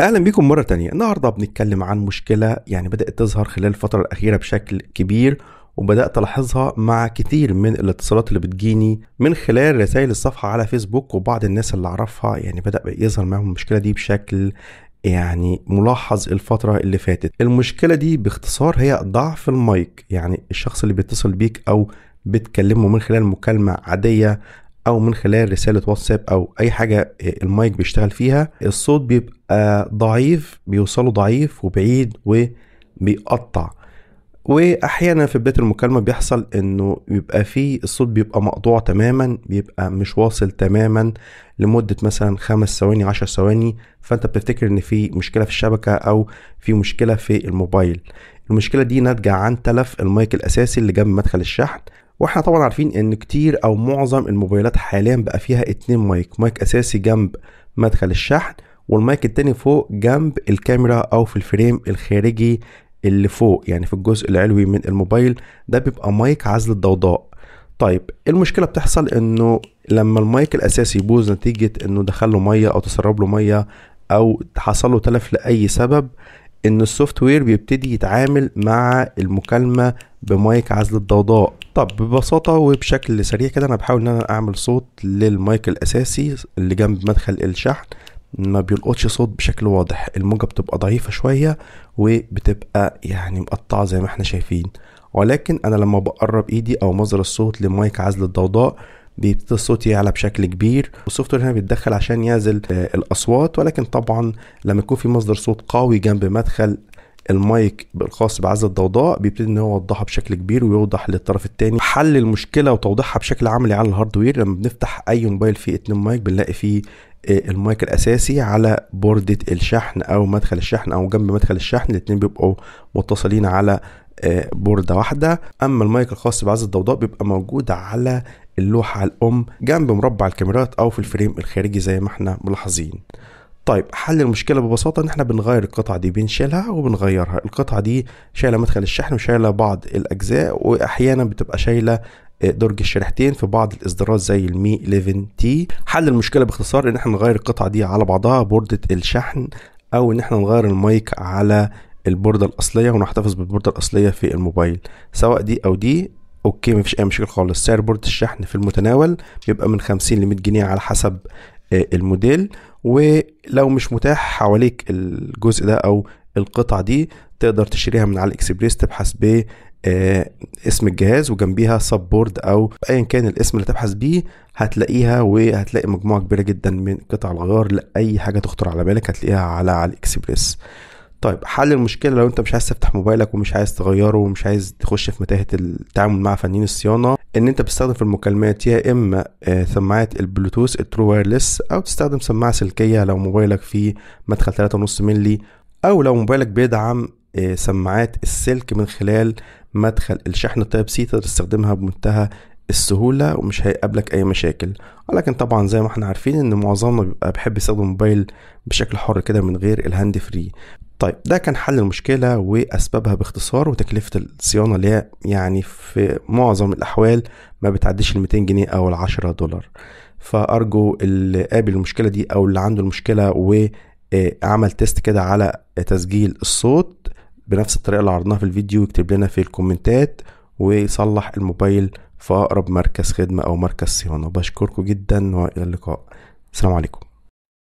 اهلا بيكم مره تانية النهارده بنتكلم عن مشكله يعني بدات تظهر خلال الفتره الاخيره بشكل كبير وبدات الاحظها مع كتير من الاتصالات اللي بتجيني من خلال رسائل الصفحه على فيسبوك وبعض الناس اللي اعرفها يعني بدا يظهر معاهم المشكله دي بشكل يعني ملاحظ الفترة اللي فاتت المشكلة دي باختصار هي ضعف المايك يعني الشخص اللي بيتصل بيك أو بتكلمه من خلال مكالمة عادية او من خلال رساله واتساب او اي حاجه المايك بيشتغل فيها الصوت بيبقى ضعيف بيوصله ضعيف وبعيد وبيقطع واحيانا في بدايه المكالمه بيحصل انه بيبقى فيه الصوت بيبقى مقطوع تماما بيبقى مش واصل تماما لمده مثلا خمس ثواني عشر ثواني فانت بتفتكر ان في مشكله في الشبكه او في مشكله في الموبايل المشكله دي ناتجه عن تلف المايك الاساسي اللي جنب مدخل الشحن واحنا طبعا عارفين ان كتير او معظم الموبايلات حاليا بقى فيها اتنين مايك مايك اساسي جنب مدخل الشحن والمايك التاني فوق جنب الكاميرا او في الفريم الخارجي اللي فوق يعني في الجزء العلوي من الموبايل ده بيبقى مايك عزل الضوضاء طيب المشكلة بتحصل انه لما المايك الاساسي يبوظ نتيجة انه دخل له مية او تسرب له مية او حصل له تلف لاي سبب ان السوفت وير بيبتدي يتعامل مع المكالمة بمايك عزل الضوضاء طب ببساطة وبشكل سريع كده أنا بحاول إن أنا أعمل صوت للمايك الأساسي اللي جنب مدخل الشحن ما بيلقطش صوت بشكل واضح الموجة بتبقى ضعيفة شوية وبتبقى يعني مقطعة زي ما احنا شايفين ولكن أنا لما بقرب إيدي أو مصدر الصوت لمايك عزل الضوضاء بيبتدي الصوت يعلى بشكل كبير والسوفت وير هنا بيتدخل عشان يعزل آه، الاصوات ولكن طبعا لما يكون في مصدر صوت قوي جنب مدخل المايك الخاص بعزة الضوضاء بيبتدي ان هو يوضحها بشكل كبير ويوضح للطرف الثاني حل المشكله وتوضيحها بشكل عملي على الهاردوير لما بنفتح اي موبايل فيه اتنين مايك بنلاقي فيه آه، المايك الاساسي على بوردة الشحن او مدخل الشحن او جنب مدخل الشحن الاتنين بيبقوا متصلين على آه، بوردة واحدة اما المايك الخاص بعزة الضوضاء بيبقى موجود على اللوحة الام جنب مربع الكاميرات او في الفريم الخارجي زي ما احنا ملاحظين طيب حل المشكله ببساطه ان احنا بنغير القطعه دي بنشيلها وبنغيرها القطعه دي شايله مدخل الشحن وشايله بعض الاجزاء واحيانا بتبقى شايله آه، درج الشريحتين في بعض الاصدارات زي المي 11 تي حل المشكله باختصار ان احنا نغير القطعه دي على بعضها بورده الشحن او ان احنا نغير المايك على البوردة الأصلية ونحتفظ بالبوردة الأصلية في الموبايل سواء دي أو دي اوكي مفيش اي مشكله خالص سعر بورد الشحن في المتناول بيبقى من 50 ل 100 جنيه على حسب الموديل ولو مش متاح حواليك الجزء ده او القطعه دي تقدر تشتريها من على الاكسبريس تبحث ب آه، اسم الجهاز وجنبيها سب بورد او ايا كان الاسم اللي تبحث بيه هتلاقيها وهتلاقي مجموعه كبيره جدا من قطع الغيار لاي حاجه تخطر على بالك هتلاقيها على على الاكسبريس طيب حل المشكله لو انت مش عايز تفتح موبايلك ومش عايز تغيره ومش عايز تخش في متاهه التعامل مع فنين الصيانه ان انت بتستخدم في المكالمات يا اما آه، سماعات البلوتوث الترو وايرلس او تستخدم سماعه سلكيه لو موبايلك فيه مدخل 3.5 مللي او لو موبايلك بيدعم آه، سماعات السلك من خلال مدخل الشحن تايب سي تقدر تستخدمها بمنتهى السهولة ومش هيقابلك أي مشاكل ولكن طبعا زي ما احنا عارفين إن معظمنا بيبقى بيحب يستخدم الموبايل بشكل حر كده من غير الهاند فري طيب ده كان حل المشكلة وأسبابها باختصار وتكلفة الصيانة اللي هي يعني في معظم الأحوال ما بتعديش ال 200 جنيه أو ال 10 دولار فأرجو اللي قابل المشكلة دي أو اللي عنده المشكلة وعمل آه، تيست كده على تسجيل الصوت بنفس الطريقة اللي عرضناها في الفيديو يكتب لنا في الكومنتات ويصلح الموبايل في أقرب مركز خدمة أو مركز صيانة بشكركم جدا وإلى اللقاء السلام عليكم